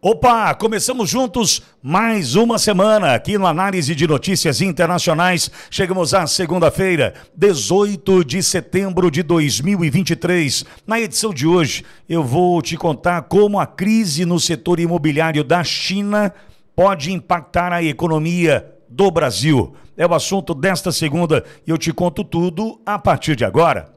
Opa, começamos juntos mais uma semana aqui no Análise de Notícias Internacionais. Chegamos à segunda-feira, 18 de setembro de 2023. Na edição de hoje, eu vou te contar como a crise no setor imobiliário da China pode impactar a economia do Brasil. É o assunto desta segunda e eu te conto tudo a partir de agora.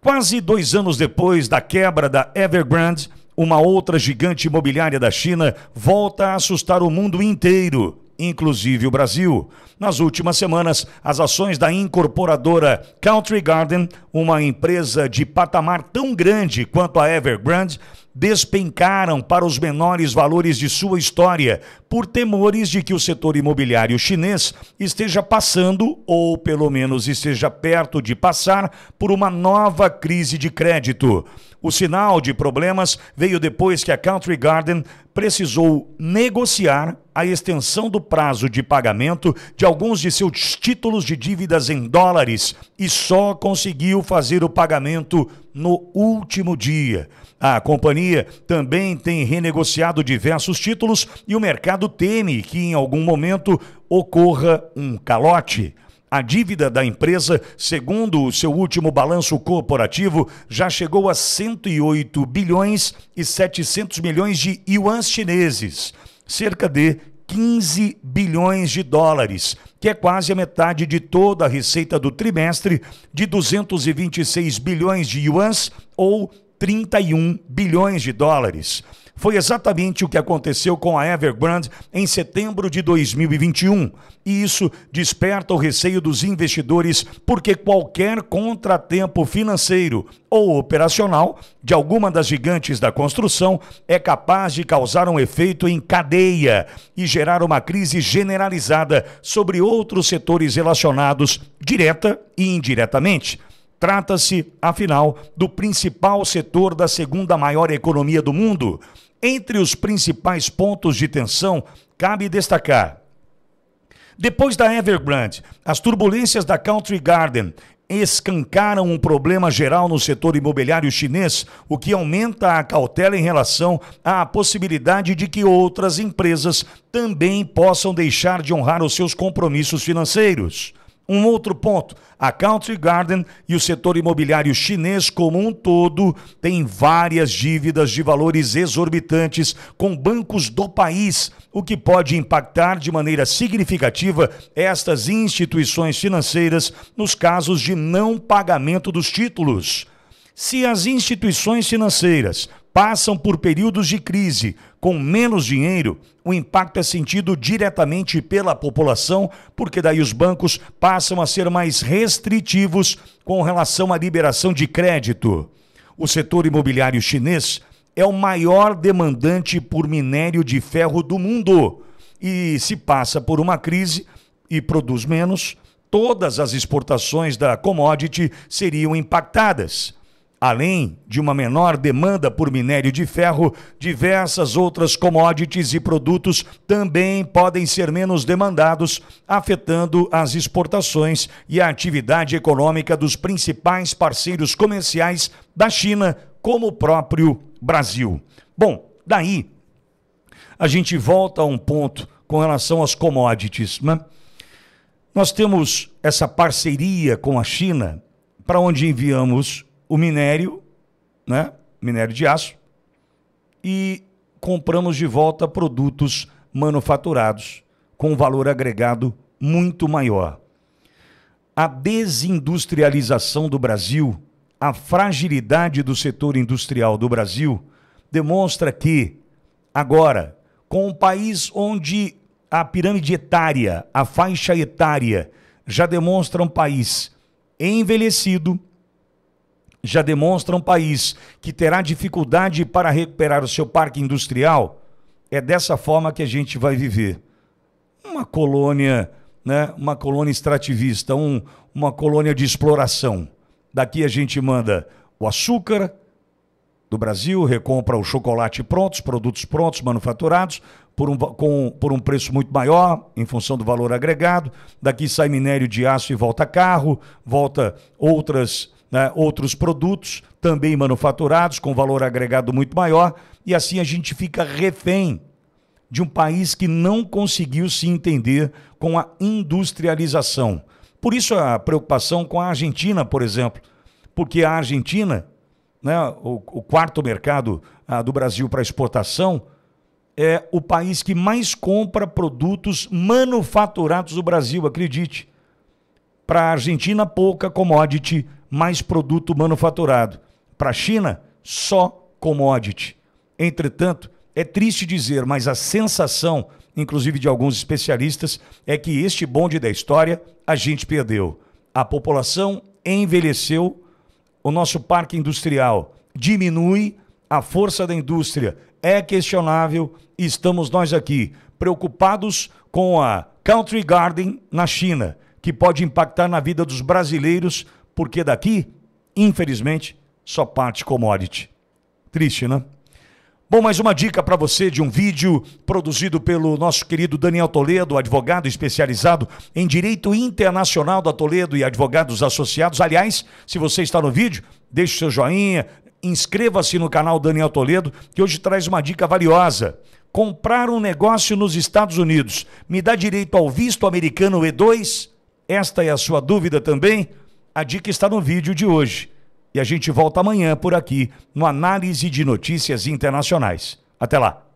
Quase dois anos depois da quebra da Evergrande uma outra gigante imobiliária da China volta a assustar o mundo inteiro, inclusive o Brasil. Nas últimas semanas, as ações da incorporadora Country Garden, uma empresa de patamar tão grande quanto a Evergrande, despencaram para os menores valores de sua história por temores de que o setor imobiliário chinês esteja passando, ou pelo menos esteja perto de passar, por uma nova crise de crédito. O sinal de problemas veio depois que a Country Garden precisou negociar a extensão do prazo de pagamento de alguns de seus títulos de dívidas em dólares e só conseguiu fazer o pagamento no último dia. A companhia também tem renegociado diversos títulos e o mercado teme que em algum momento ocorra um calote. A dívida da empresa, segundo o seu último balanço corporativo, já chegou a 108 bilhões e 700 milhões de yuans chineses, cerca de 15 bilhões de dólares, que é quase a metade de toda a receita do trimestre de 226 bilhões de yuans ou 31 bilhões de dólares. Foi exatamente o que aconteceu com a Evergrande em setembro de 2021. E isso desperta o receio dos investidores, porque qualquer contratempo financeiro ou operacional de alguma das gigantes da construção é capaz de causar um efeito em cadeia e gerar uma crise generalizada sobre outros setores relacionados, direta e indiretamente. Trata-se, afinal, do principal setor da segunda maior economia do mundo. Entre os principais pontos de tensão, cabe destacar. Depois da Evergrande, as turbulências da Country Garden escancaram um problema geral no setor imobiliário chinês, o que aumenta a cautela em relação à possibilidade de que outras empresas também possam deixar de honrar os seus compromissos financeiros. Um outro ponto: a Country Garden e o setor imobiliário chinês como um todo têm várias dívidas de valores exorbitantes com bancos do país, o que pode impactar de maneira significativa estas instituições financeiras nos casos de não pagamento dos títulos. Se as instituições financeiras passam por períodos de crise. Com menos dinheiro, o impacto é sentido diretamente pela população, porque daí os bancos passam a ser mais restritivos com relação à liberação de crédito. O setor imobiliário chinês é o maior demandante por minério de ferro do mundo e se passa por uma crise e produz menos, todas as exportações da commodity seriam impactadas. Além de uma menor demanda por minério de ferro, diversas outras commodities e produtos também podem ser menos demandados, afetando as exportações e a atividade econômica dos principais parceiros comerciais da China, como o próprio Brasil. Bom, daí a gente volta a um ponto com relação às commodities. Né? Nós temos essa parceria com a China, para onde enviamos o minério, né? Minério de aço, e compramos de volta produtos manufaturados com valor agregado muito maior. A desindustrialização do Brasil, a fragilidade do setor industrial do Brasil, demonstra que, agora, com um país onde a pirâmide etária, a faixa etária, já demonstra um país envelhecido, já demonstra um país que terá dificuldade para recuperar o seu parque industrial, é dessa forma que a gente vai viver. Uma colônia, né, uma colônia extrativista, um, uma colônia de exploração. Daqui a gente manda o açúcar do Brasil, recompra o chocolate prontos, produtos prontos, manufaturados, por um, com, por um preço muito maior, em função do valor agregado. Daqui sai minério de aço e volta carro, volta outras né, outros produtos também manufaturados, com valor agregado muito maior, e assim a gente fica refém de um país que não conseguiu se entender com a industrialização. Por isso a preocupação com a Argentina, por exemplo, porque a Argentina, né, o, o quarto mercado ah, do Brasil para exportação, é o país que mais compra produtos manufaturados do Brasil, acredite. Para a Argentina, pouca commodity mais produto manufaturado. Para a China, só commodity. Entretanto, é triste dizer, mas a sensação, inclusive de alguns especialistas, é que este bonde da história a gente perdeu. A população envelheceu, o nosso parque industrial diminui, a força da indústria é questionável, e estamos nós aqui preocupados com a Country Garden na China, que pode impactar na vida dos brasileiros porque daqui, infelizmente, só parte commodity. Triste, né? Bom, mais uma dica para você de um vídeo produzido pelo nosso querido Daniel Toledo, advogado especializado em direito internacional da Toledo e advogados associados. Aliás, se você está no vídeo, deixe seu joinha, inscreva-se no canal Daniel Toledo, que hoje traz uma dica valiosa. Comprar um negócio nos Estados Unidos me dá direito ao visto americano E2? Esta é a sua dúvida também? A dica está no vídeo de hoje. E a gente volta amanhã por aqui no Análise de Notícias Internacionais. Até lá!